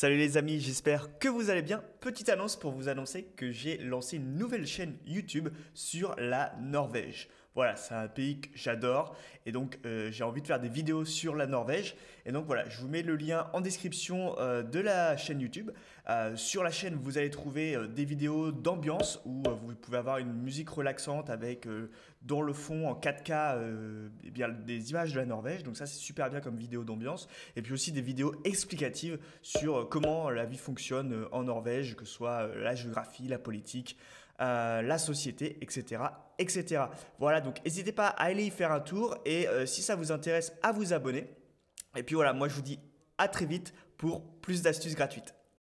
Salut les amis, j'espère que vous allez bien. Petite annonce pour vous annoncer que j'ai lancé une nouvelle chaîne YouTube sur la Norvège. Voilà, c'est un pays que j'adore et donc euh, j'ai envie de faire des vidéos sur la Norvège. Et donc voilà, je vous mets le lien en description euh, de la chaîne YouTube. Euh, sur la chaîne, vous allez trouver des vidéos d'ambiance où vous pouvez avoir une musique relaxante avec dans le fond en 4K eh bien, des images de la Norvège. Donc ça, c'est super bien comme vidéo d'ambiance. Et puis aussi des vidéos explicatives sur comment la vie fonctionne en Norvège, que ce soit la géographie, la politique. Euh, la société, etc. etc. Voilà, donc n'hésitez pas à aller y faire un tour et euh, si ça vous intéresse, à vous abonner. Et puis voilà, moi je vous dis à très vite pour plus d'astuces gratuites.